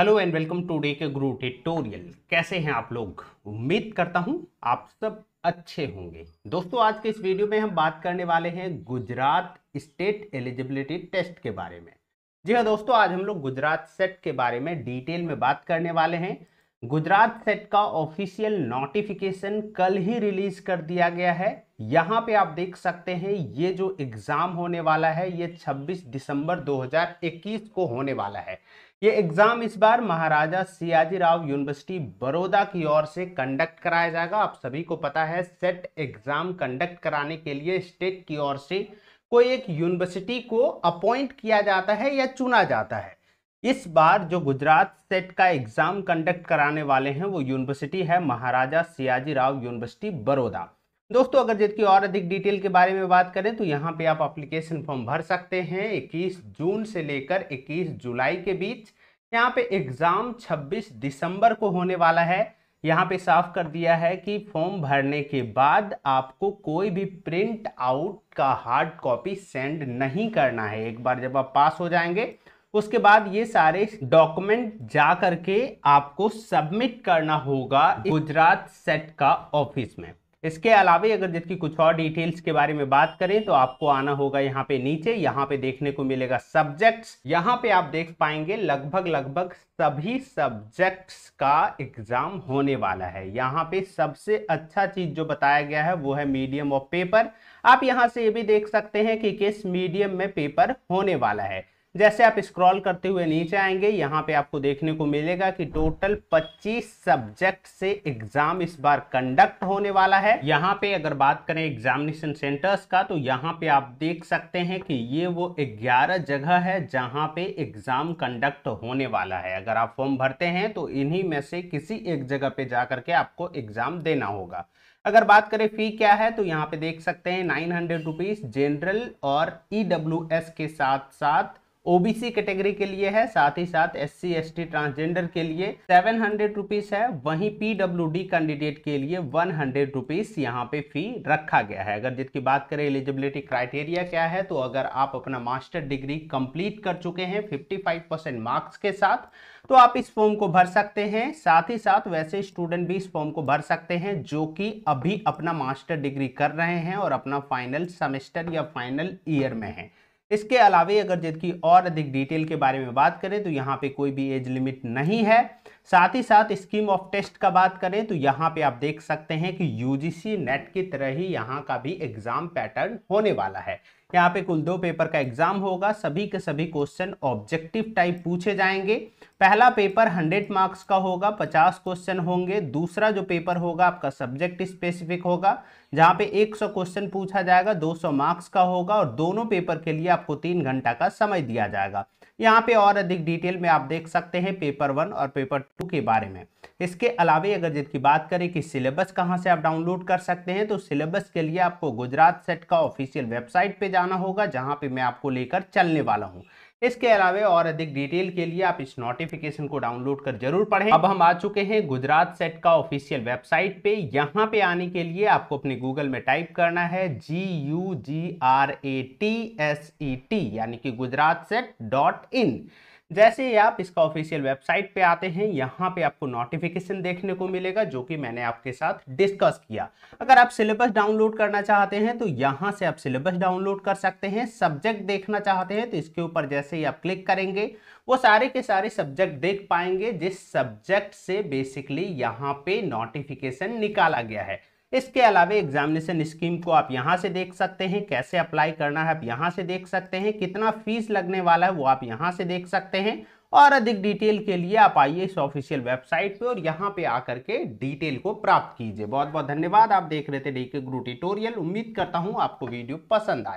hello and welcome to day के गुरु tutorial कैसे हैं आप लोग उम्मीद करता हूं आप सब अच्छे होंगे दोस्तों आज के इस वीडियो में हम बात करने वाले हैं गुजरात स्टेट एलिजिबिलिटी टेस्ट के बारे में जी हाँ दोस्तों आज हम लोग गुजरात सेट के बारे में डिटेल में बात करने वाले हैं गुजरात सेट का ऑफिशियल नोटिफिकेशन कल ही रिलीज कर दिया गया है यहां पे आप देख सकते हैं ये जो एग्ज़ाम होने वाला है ये 26 दिसंबर 2021 को होने वाला है ये एग्ज़ाम इस बार महाराजा सियाजी राव यूनिवर्सिटी बड़ौदा की ओर से कंडक्ट कराया जाएगा आप सभी को पता है सेट एग्ज़ाम कंडक्ट कराने के लिए स्टेट की ओर से कोई एक यूनिवर्सिटी को अपॉइंट किया जाता है या चुना जाता है इस बार जो गुजरात सेट का एग्ज़ाम कंडक्ट कराने वाले हैं वो यूनिवर्सिटी है महाराजा सियाजी राव यूनिवर्सिटी बड़ौदा दोस्तों अगर की और अधिक डिटेल के बारे में बात करें तो यहाँ पे आप अप्लीकेशन फॉर्म भर सकते हैं 21 जून से लेकर 21 जुलाई के बीच यहाँ पे एग्ज़ाम 26 दिसंबर को होने वाला है यहाँ पे साफ कर दिया है कि फॉर्म भरने के बाद आपको कोई भी प्रिंट आउट का हार्ड कॉपी सेंड नहीं करना है एक बार जब आप पास हो जाएंगे उसके बाद ये सारे डॉक्यूमेंट जा करके आपको सबमिट करना होगा गुजरात सेट का ऑफिस में इसके अलावा अगर जिसकी कुछ और डिटेल्स के बारे में बात करें तो आपको आना होगा यहाँ पे नीचे यहाँ पे देखने को मिलेगा सब्जेक्ट्स यहाँ पे आप देख पाएंगे लगभग लगभग सभी सब्जेक्ट्स का एग्जाम होने वाला है यहाँ पे सबसे अच्छा चीज जो बताया गया है वो है मीडियम ऑफ पेपर आप यहाँ से ये भी देख सकते हैं कि किस मीडियम में पेपर होने वाला है जैसे आप स्क्रॉल करते हुए नीचे आएंगे यहाँ पे आपको देखने को मिलेगा कि टोटल 25 सब्जेक्ट से एग्जाम इस बार कंडक्ट होने वाला है यहाँ पे अगर बात करें एग्जामिनेशन सेंटर्स का तो यहाँ पे आप देख सकते हैं कि ये वो 11 जगह है जहाँ पे एग्जाम कंडक्ट होने वाला है अगर आप फॉर्म भरते हैं तो इन्हीं में से किसी एक जगह पे जा करके आपको एग्जाम देना होगा अगर बात करें फी क्या है तो यहाँ पे देख सकते हैं नाइन हंड्रेड जनरल और ई e के साथ साथ ओबीसी कैटेगरी के लिए है साथ ही साथ S C S T transgender के लिए सेवन हंड्रेड रुपीज है वहीं पीडब्ल्यूडी कैंडिडेट के लिए वन हंड्रेड रुपीज यहाँ पे फी रखा गया है अगर जिसकी बात करें एलिजिबिलिटी क्राइटेरिया क्या है तो अगर आप अपना मास्टर डिग्री कंप्लीट कर चुके हैं फिफ्टी फाइव परसेंट मार्क्स के साथ तो आप इस फॉर्म को भर सकते हैं साथ ही साथ वैसे स्टूडेंट भी इस फॉर्म को भर सकते हैं जो कि अभी अपना मास्टर डिग्री कर रहे हैं और अपना फाइनल सेमेस्टर या फाइनल ईयर में है इसके अलावा अगर जिनकी और अधिक डिटेल के बारे में बात करें तो यहाँ पे कोई भी एज लिमिट नहीं है साथ ही साथ स्कीम ऑफ टेस्ट का बात करें तो यहाँ पे आप देख सकते हैं कि यूजीसी नेट की तरह ही यहाँ का भी एग्जाम पैटर्न होने वाला है यहाँ पे कुल दो पेपर का एग्जाम होगा सभी के सभी क्वेश्चन ऑब्जेक्टिव टाइप पूछे जाएंगे पहला पेपर 100 मार्क्स का होगा 50 क्वेश्चन होंगे दूसरा जो पेपर होगा आपका सब्जेक्ट स्पेसिफिक होगा जहाँ पे 100 क्वेश्चन पूछा जाएगा 200 मार्क्स का होगा और दोनों पेपर के लिए आपको तीन घंटा का समय दिया जाएगा यहाँ पे और अधिक डिटेल में आप देख सकते हैं पेपर वन और पेपर टू के बारे में इसके अलावा अगर जिनकी बात करें कि सिलेबस कहाँ से आप डाउनलोड कर सकते हैं तो सिलेबस के लिए आपको गुजरात सेट का ऑफिशियल वेबसाइट पे जाना होगा जहाँ पे मैं आपको लेकर चलने वाला हूँ इसके अलावा और अधिक डिटेल के लिए आप इस नोटिफिकेशन को डाउनलोड कर जरूर पढ़ें अब हम आ चुके हैं गुजरात सेट का ऑफिशियल वेबसाइट पे यहाँ पे आने के लिए आपको अपने गूगल में टाइप करना है G U G R A T S E T यानी कि गुजरात सेट डॉट इन जैसे ही आप इसका ऑफिशियल वेबसाइट पे आते हैं यहाँ पे आपको नोटिफिकेशन देखने को मिलेगा जो कि मैंने आपके साथ डिस्कस किया अगर आप सिलेबस डाउनलोड करना चाहते हैं तो यहाँ से आप सिलेबस डाउनलोड कर सकते हैं सब्जेक्ट देखना चाहते हैं तो इसके ऊपर जैसे ही आप क्लिक करेंगे वो सारे के सारे सब्जेक्ट देख पाएंगे जिस सब्जेक्ट से बेसिकली यहाँ पे नोटिफिकेशन निकाला गया है इसके अलावा एग्जामिनेशन स्कीम को आप यहाँ से देख सकते हैं कैसे अप्लाई करना है आप यहाँ से देख सकते हैं कितना फीस लगने वाला है वो आप यहाँ से देख सकते हैं और अधिक डिटेल के लिए आप आइए इस ऑफिशियल वेबसाइट पे और यहाँ पे आकर के डिटेल को प्राप्त कीजिए बहुत बहुत धन्यवाद आप देख रहे थे डी के ग्रू ट्यूटोरियल उम्मीद करता हूँ आपको वीडियो पसंद आया